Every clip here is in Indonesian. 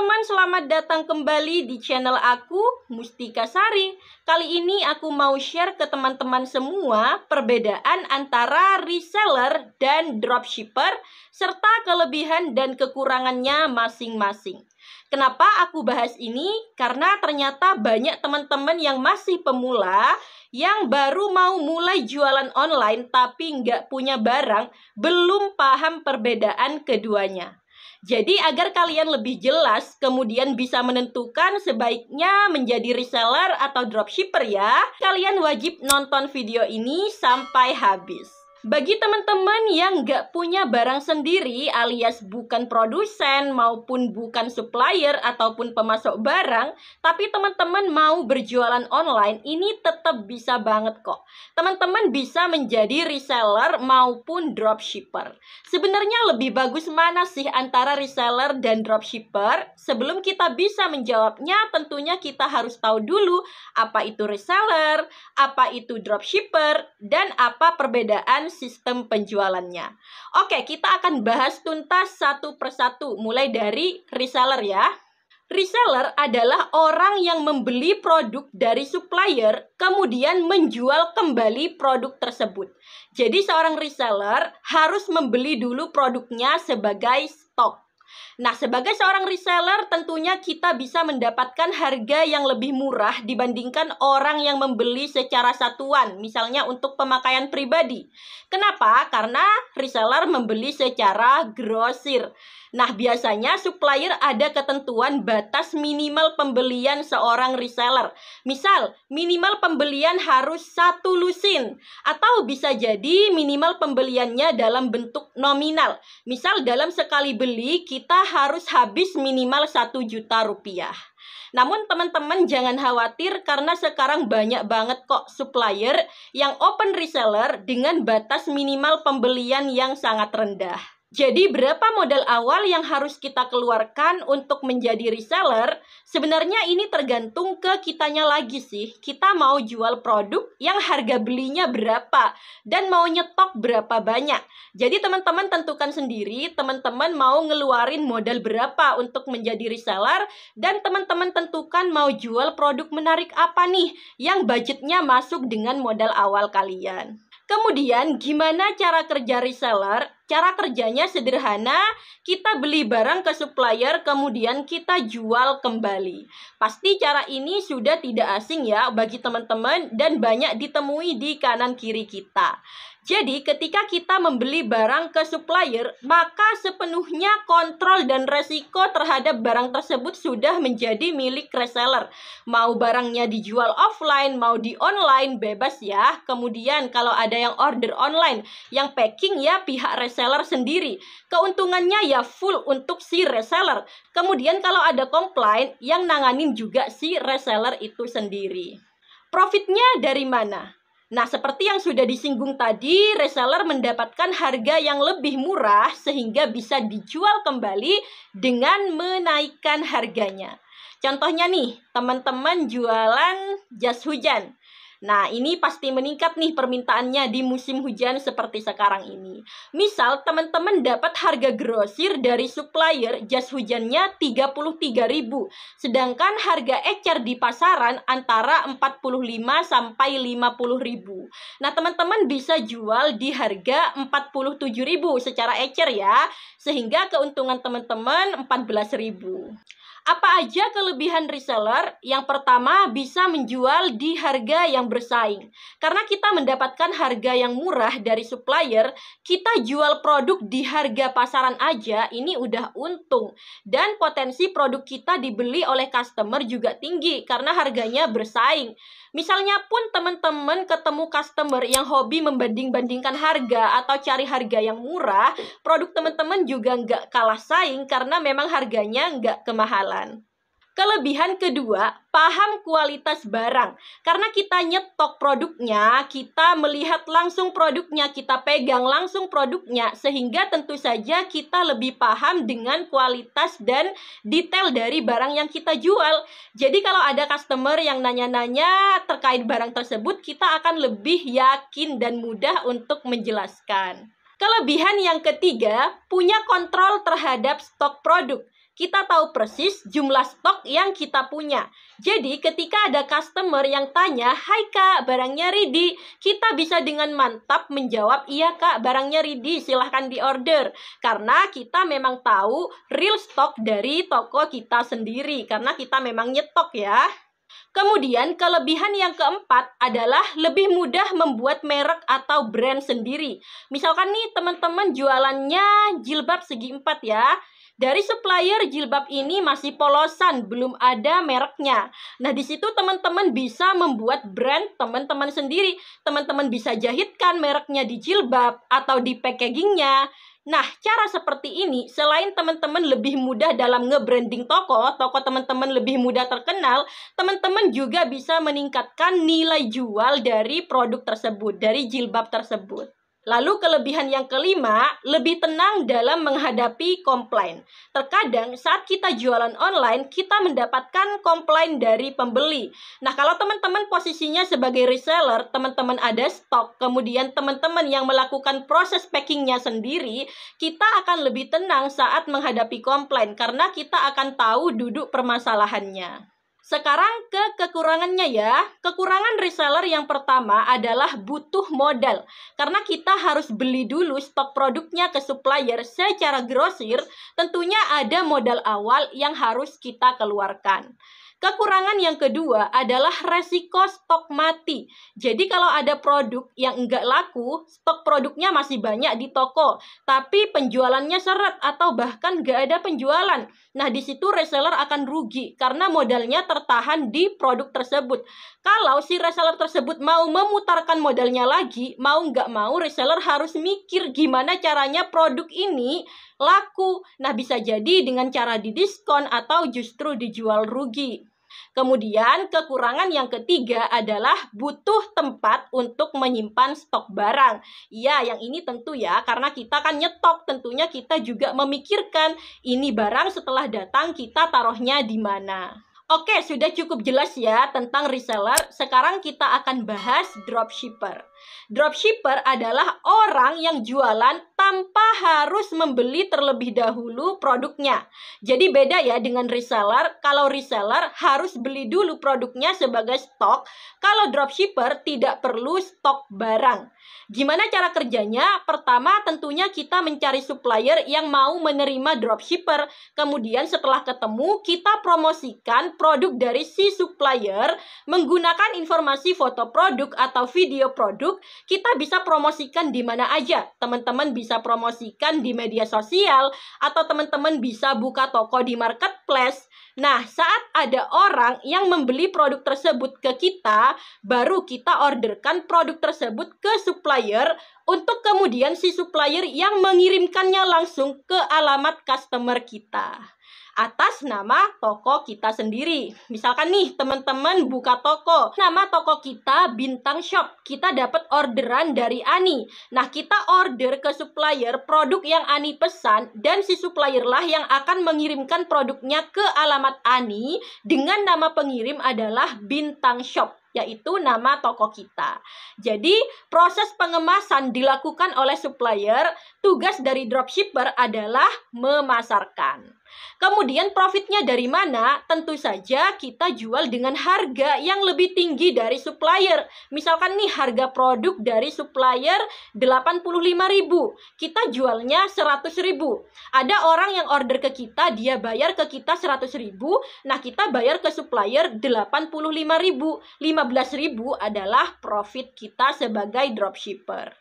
teman-teman, selamat datang kembali di channel aku, Mustika Sari. Kali ini aku mau share ke teman-teman semua perbedaan antara reseller dan dropshipper, serta kelebihan dan kekurangannya masing-masing. Kenapa aku bahas ini? Karena ternyata banyak teman-teman yang masih pemula yang baru mau mulai jualan online tapi nggak punya barang, belum paham perbedaan keduanya. Jadi agar kalian lebih jelas kemudian bisa menentukan sebaiknya menjadi reseller atau dropshipper ya. Kalian wajib nonton video ini sampai habis. Bagi teman-teman yang nggak punya barang sendiri alias bukan produsen maupun bukan supplier ataupun pemasok barang, tapi teman-teman mau berjualan online, ini tetap bisa banget kok. Teman-teman bisa menjadi reseller maupun dropshipper. Sebenarnya lebih bagus mana sih antara reseller dan dropshipper? Sebelum kita bisa menjawabnya, tentunya kita harus tahu dulu apa itu reseller, apa itu dropshipper, dan apa perbedaan sistem penjualannya. Oke, kita akan bahas tuntas satu persatu, mulai dari reseller ya. Reseller adalah orang yang membeli produk dari supplier, kemudian menjual kembali produk tersebut. Jadi, seorang reseller harus membeli dulu produknya sebagai stok. Nah, sebagai seorang reseller tentunya kita bisa mendapatkan harga yang lebih murah dibandingkan orang yang membeli secara satuan, misalnya untuk pemakaian pribadi. Kenapa? Karena reseller membeli secara grosir. Nah, biasanya supplier ada ketentuan batas minimal pembelian seorang reseller. Misal, minimal pembelian harus satu lusin atau bisa jadi minimal pembeliannya dalam bentuk nominal. Misal dalam sekali beli kita harus habis minimal 1 juta rupiah. Namun teman-teman jangan khawatir karena sekarang banyak banget kok supplier yang open reseller dengan batas minimal pembelian yang sangat rendah. Jadi berapa modal awal yang harus kita keluarkan untuk menjadi reseller? Sebenarnya ini tergantung ke kitanya lagi sih. Kita mau jual produk yang harga belinya berapa dan mau nyetok berapa banyak. Jadi teman-teman tentukan sendiri teman-teman mau ngeluarin modal berapa untuk menjadi reseller dan teman-teman tentukan mau jual produk menarik apa nih yang budgetnya masuk dengan modal awal kalian. Kemudian, gimana cara kerja reseller? Cara kerjanya sederhana, kita beli barang ke supplier, kemudian kita jual kembali. Pasti cara ini sudah tidak asing ya bagi teman-teman dan banyak ditemui di kanan kiri kita. Jadi ketika kita membeli barang ke supplier, maka sepenuhnya kontrol dan resiko terhadap barang tersebut sudah menjadi milik reseller. Mau barangnya dijual offline, mau di online, bebas ya. Kemudian kalau ada yang order online, yang packing ya pihak reseller sendiri. Keuntungannya ya full untuk si reseller. Kemudian kalau ada komplain, yang nanganin juga si reseller itu sendiri. Profitnya dari mana? Nah, seperti yang sudah disinggung tadi, reseller mendapatkan harga yang lebih murah sehingga bisa dijual kembali dengan menaikkan harganya. Contohnya nih, teman-teman jualan jas hujan. Nah, ini pasti meningkat nih permintaannya di musim hujan seperti sekarang ini. Misal, teman-teman dapat harga grosir dari supplier jas hujannya 33.000, sedangkan harga ecer di pasaran antara 45 sampai 50.000. Nah, teman-teman bisa jual di harga 47.000 secara ecer ya, sehingga keuntungan teman-teman 14.000. Apa aja kelebihan reseller? Yang pertama, bisa menjual di harga yang bersaing. Karena kita mendapatkan harga yang murah dari supplier, kita jual produk di harga pasaran aja, ini udah untung. Dan potensi produk kita dibeli oleh customer juga tinggi karena harganya bersaing. Misalnya pun teman-teman ketemu customer yang hobi membanding-bandingkan harga atau cari harga yang murah, produk teman-teman juga nggak kalah saing karena memang harganya nggak kemahalan. Kelebihan kedua, paham kualitas barang. Karena kita nyetok produknya, kita melihat langsung produknya, kita pegang langsung produknya, sehingga tentu saja kita lebih paham dengan kualitas dan detail dari barang yang kita jual. Jadi kalau ada customer yang nanya-nanya terkait barang tersebut, kita akan lebih yakin dan mudah untuk menjelaskan. Kelebihan yang ketiga, punya kontrol terhadap stok produk kita tahu persis jumlah stok yang kita punya. Jadi ketika ada customer yang tanya, "Hai Kak, barangnya ready?" Kita bisa dengan mantap menjawab, "Iya Kak, barangnya ready, silahkan diorder." Karena kita memang tahu real stok dari toko kita sendiri karena kita memang nyetok ya. Kemudian, kelebihan yang keempat adalah lebih mudah membuat merek atau brand sendiri. Misalkan nih, teman-teman jualannya jilbab segi empat ya. Dari supplier jilbab ini masih polosan, belum ada mereknya. Nah, di situ teman-teman bisa membuat brand teman-teman sendiri. Teman-teman bisa jahitkan mereknya di jilbab atau di packagingnya. Nah, cara seperti ini selain teman-teman lebih mudah dalam nge-branding toko, toko teman-teman lebih mudah terkenal, teman-teman juga bisa meningkatkan nilai jual dari produk tersebut, dari jilbab tersebut. Lalu kelebihan yang kelima, lebih tenang dalam menghadapi komplain. Terkadang saat kita jualan online, kita mendapatkan komplain dari pembeli. Nah, kalau teman-teman posisinya sebagai reseller, teman-teman ada stok, kemudian teman-teman yang melakukan proses packingnya sendiri, kita akan lebih tenang saat menghadapi komplain karena kita akan tahu duduk permasalahannya. Sekarang ke kekurangannya ya. Kekurangan reseller yang pertama adalah butuh modal. Karena kita harus beli dulu stok produknya ke supplier secara grosir, tentunya ada modal awal yang harus kita keluarkan. Kekurangan yang kedua adalah resiko stok mati. Jadi kalau ada produk yang enggak laku, stok produknya masih banyak di toko, tapi penjualannya seret atau bahkan enggak ada penjualan. Nah, di situ reseller akan rugi karena modalnya tertahan di produk tersebut. Kalau si reseller tersebut mau memutarkan modalnya lagi, mau nggak mau reseller harus mikir gimana caranya produk ini laku. Nah, bisa jadi dengan cara didiskon atau justru dijual rugi. Kemudian kekurangan yang ketiga adalah butuh tempat untuk menyimpan stok barang. Iya, yang ini tentu ya karena kita kan nyetok, tentunya kita juga memikirkan ini barang setelah datang kita taruhnya di mana. Oke, sudah cukup jelas ya tentang reseller. Sekarang kita akan bahas dropshipper. Dropshipper adalah orang yang jualan tanpa harus membeli terlebih dahulu produknya. Jadi beda ya dengan reseller. Kalau reseller harus beli dulu produknya sebagai stok, kalau dropshipper tidak perlu stok barang. Gimana cara kerjanya? Pertama, tentunya kita mencari supplier yang mau menerima dropshipper. Kemudian setelah ketemu, kita promosikan produk dari si supplier menggunakan informasi foto produk atau video produk produk, kita bisa promosikan di mana aja. Teman-teman bisa promosikan di media sosial atau teman-teman bisa buka toko di marketplace. Nah, saat ada orang yang membeli produk tersebut ke kita, baru kita orderkan produk tersebut ke supplier untuk kemudian si supplier yang mengirimkannya langsung ke alamat customer kita atas nama toko kita sendiri. Misalkan nih teman-teman buka toko, nama toko kita Bintang Shop. Kita dapat orderan dari Ani. Nah, kita order ke supplier produk yang Ani pesan dan si supplier lah yang akan mengirimkan produknya ke alamat Ani dengan nama pengirim adalah Bintang Shop yaitu nama toko kita. Jadi, proses pengemasan dilakukan oleh supplier. Tugas dari dropshipper adalah memasarkan. Kemudian profitnya dari mana? Tentu saja kita jual dengan harga yang lebih tinggi dari supplier. Misalkan nih harga produk dari supplier 85.000, kita jualnya 100.000. Ada orang yang order ke kita, dia bayar ke kita 100.000, nah kita bayar ke supplier 85.000. 15.000 adalah profit kita sebagai dropshipper.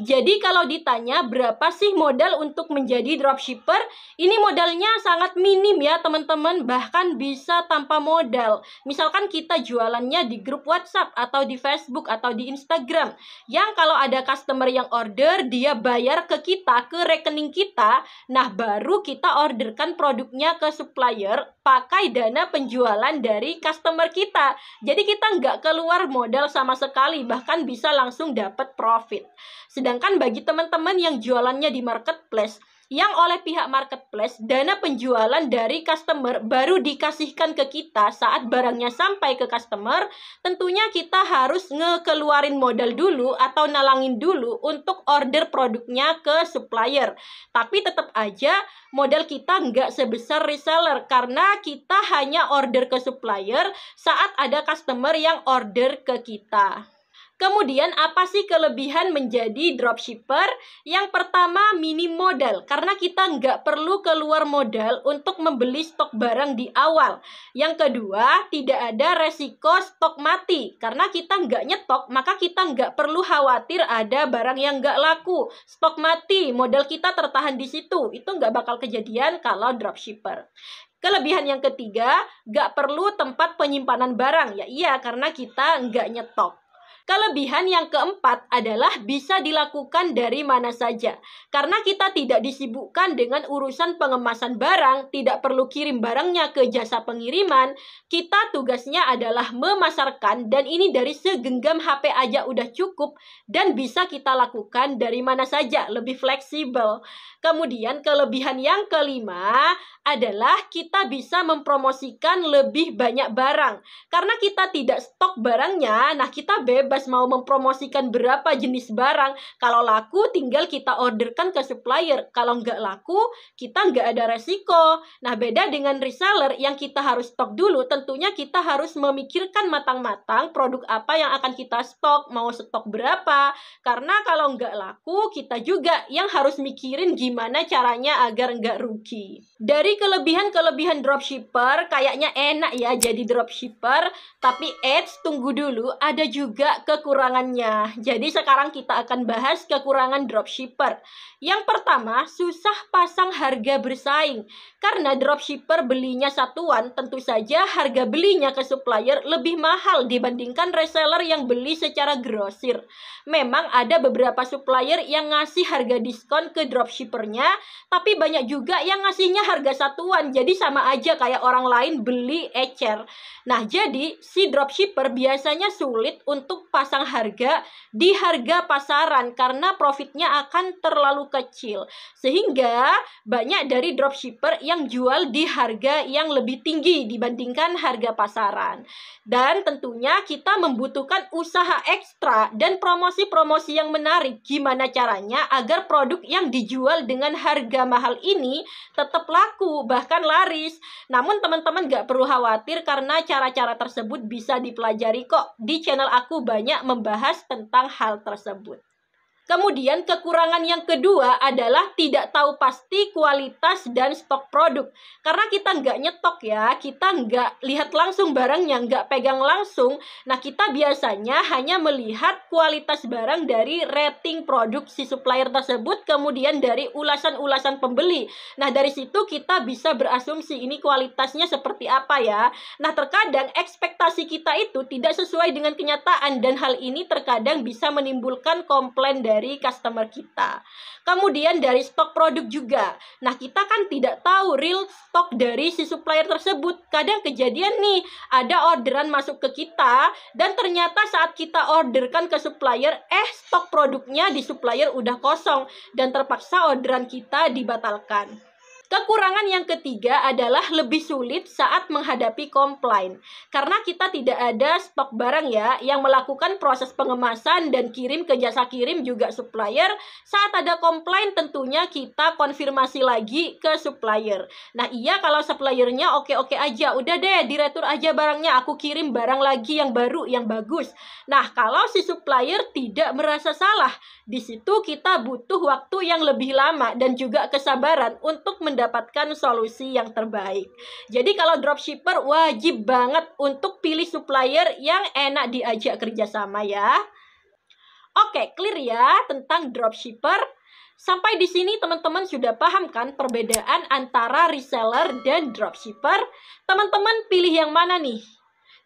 Jadi kalau ditanya berapa sih modal untuk menjadi dropshipper, ini modalnya sangat minim ya teman-teman, bahkan bisa tanpa modal. Misalkan kita jualannya di grup WhatsApp atau di Facebook atau di Instagram, yang kalau ada customer yang order, dia bayar ke kita, ke rekening kita, nah baru kita orderkan produknya ke supplier pakai dana penjualan dari customer kita. Jadi kita nggak keluar modal sama sekali, bahkan bisa langsung dapat profit. Sedangkan bagi teman-teman yang jualannya di marketplace, yang oleh pihak marketplace dana penjualan dari customer baru dikasihkan ke kita saat barangnya sampai ke customer, tentunya kita harus ngekeluarin modal dulu atau nalangin dulu untuk order produknya ke supplier. Tapi tetap aja modal kita nggak sebesar reseller karena kita hanya order ke supplier saat ada customer yang order ke kita. Kemudian apa sih kelebihan menjadi dropshipper? Yang pertama minim modal karena kita nggak perlu keluar modal untuk membeli stok barang di awal. Yang kedua tidak ada resiko stok mati karena kita nggak nyetok maka kita nggak perlu khawatir ada barang yang nggak laku. Stok mati modal kita tertahan di situ itu nggak bakal kejadian kalau dropshipper. Kelebihan yang ketiga, nggak perlu tempat penyimpanan barang. Ya iya, karena kita nggak nyetok. Kelebihan yang keempat adalah bisa dilakukan dari mana saja. Karena kita tidak disibukkan dengan urusan pengemasan barang, tidak perlu kirim barangnya ke jasa pengiriman, kita tugasnya adalah memasarkan dan ini dari segenggam HP aja udah cukup dan bisa kita lakukan dari mana saja, lebih fleksibel. Kemudian kelebihan yang kelima adalah kita bisa mempromosikan lebih banyak barang. Karena kita tidak stok barangnya, nah kita bebas bebas mau mempromosikan berapa jenis barang. Kalau laku tinggal kita orderkan ke supplier. Kalau nggak laku, kita nggak ada resiko. Nah, beda dengan reseller yang kita harus stok dulu, tentunya kita harus memikirkan matang-matang produk apa yang akan kita stok, mau stok berapa. Karena kalau nggak laku, kita juga yang harus mikirin gimana caranya agar nggak rugi. Dari kelebihan-kelebihan dropshipper, kayaknya enak ya jadi dropshipper, tapi eh, tunggu dulu, ada juga kekurangannya. Jadi sekarang kita akan bahas kekurangan dropshipper. Yang pertama, susah pasang harga bersaing. Karena dropshipper belinya satuan, tentu saja harga belinya ke supplier lebih mahal dibandingkan reseller yang beli secara grosir. Memang ada beberapa supplier yang ngasih harga diskon ke dropshippernya, tapi banyak juga yang ngasihnya harga satuan. Jadi sama aja kayak orang lain beli ecer. Nah, jadi si dropshipper biasanya sulit untuk pasang harga di harga pasaran karena profitnya akan terlalu kecil. Sehingga banyak dari dropshipper yang jual di harga yang lebih tinggi dibandingkan harga pasaran. Dan tentunya kita membutuhkan usaha ekstra dan promosi-promosi yang menarik. Gimana caranya agar produk yang dijual dengan harga mahal ini tetap laku, bahkan laris. Namun teman-teman gak perlu khawatir karena cara-cara tersebut bisa dipelajari kok. Di channel aku banyak banyak membahas tentang hal tersebut. Kemudian kekurangan yang kedua adalah tidak tahu pasti kualitas dan stok produk. Karena kita nggak nyetok ya, kita nggak lihat langsung barangnya, nggak pegang langsung. Nah kita biasanya hanya melihat kualitas barang dari rating produk si supplier tersebut, kemudian dari ulasan-ulasan pembeli. Nah dari situ kita bisa berasumsi ini kualitasnya seperti apa ya. Nah terkadang ekspektasi kita itu tidak sesuai dengan kenyataan dan hal ini terkadang bisa menimbulkan komplain dari dari customer kita. Kemudian dari stok produk juga. Nah, kita kan tidak tahu real stok dari si supplier tersebut. Kadang kejadian nih, ada orderan masuk ke kita dan ternyata saat kita orderkan ke supplier, eh stok produknya di supplier udah kosong dan terpaksa orderan kita dibatalkan. Kekurangan yang ketiga adalah lebih sulit saat menghadapi komplain. Karena kita tidak ada stok barang ya yang melakukan proses pengemasan dan kirim ke jasa kirim juga supplier. Saat ada komplain tentunya kita konfirmasi lagi ke supplier. Nah iya kalau suppliernya oke-oke aja, udah deh diretur aja barangnya, aku kirim barang lagi yang baru, yang bagus. Nah kalau si supplier tidak merasa salah, di situ kita butuh waktu yang lebih lama dan juga kesabaran untuk mendapatkan solusi yang terbaik. Jadi kalau dropshipper wajib banget untuk pilih supplier yang enak diajak kerjasama ya. Oke, clear ya tentang dropshipper. Sampai di sini teman-teman sudah paham kan perbedaan antara reseller dan dropshipper? Teman-teman pilih yang mana nih?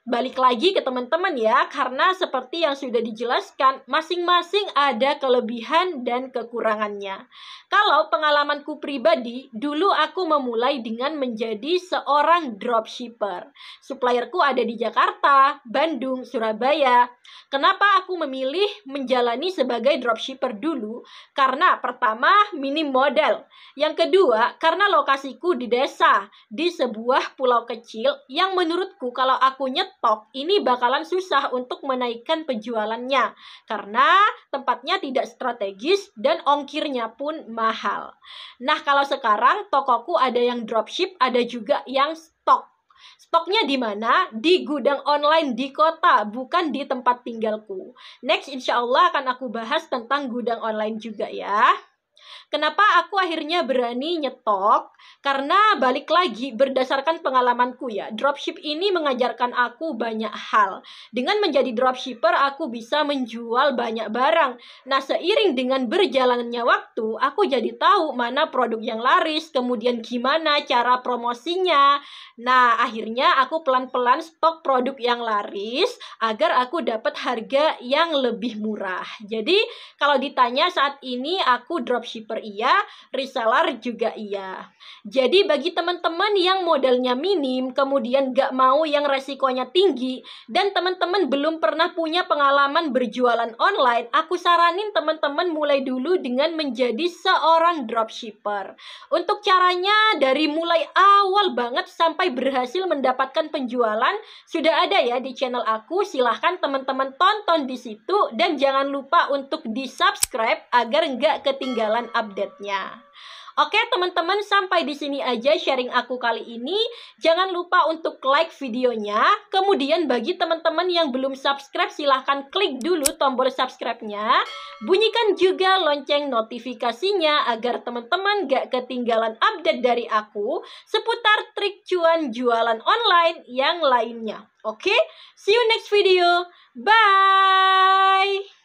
balik lagi ke teman-teman ya, karena seperti yang sudah dijelaskan, masing-masing ada kelebihan dan kekurangannya. Kalau pengalamanku pribadi, dulu aku memulai dengan menjadi seorang dropshipper. Supplierku ada di Jakarta, Bandung, Surabaya. Kenapa aku memilih menjalani sebagai dropshipper dulu? Karena pertama, minim modal. Yang kedua, karena lokasiku di desa, di sebuah pulau kecil yang menurutku kalau aku nyet stok, ini bakalan susah untuk menaikkan penjualannya karena tempatnya tidak strategis dan ongkirnya pun mahal. Nah, kalau sekarang tokoku ada yang dropship, ada juga yang stok. Stoknya di mana? Di gudang online di kota, bukan di tempat tinggalku. Next, insya Allah akan aku bahas tentang gudang online juga ya. Kenapa aku akhirnya berani nyetok? Karena balik lagi berdasarkan pengalamanku ya. Dropship ini mengajarkan aku banyak hal. Dengan menjadi dropshipper aku bisa menjual banyak barang. Nah, seiring dengan berjalannya waktu, aku jadi tahu mana produk yang laris, kemudian gimana cara promosinya. Nah, akhirnya aku pelan-pelan stok produk yang laris agar aku dapat harga yang lebih murah. Jadi, kalau ditanya saat ini aku drop dropshipper iya, reseller juga iya. Jadi bagi teman-teman yang modalnya minim, kemudian gak mau yang resikonya tinggi, dan teman-teman belum pernah punya pengalaman berjualan online, aku saranin teman-teman mulai dulu dengan menjadi seorang dropshipper. Untuk caranya dari mulai awal banget sampai berhasil mendapatkan penjualan, sudah ada ya di channel aku, silahkan teman-teman tonton di situ, dan jangan lupa untuk di-subscribe agar nggak ketinggalan update-nya. Oke teman-teman sampai di sini aja sharing aku kali ini. Jangan lupa untuk like videonya. Kemudian bagi teman-teman yang belum subscribe silahkan klik dulu tombol subscribe-nya. Bunyikan juga lonceng notifikasinya agar teman-teman gak ketinggalan update dari aku seputar trik cuan jualan online yang lainnya. Oke, see you next video. Bye!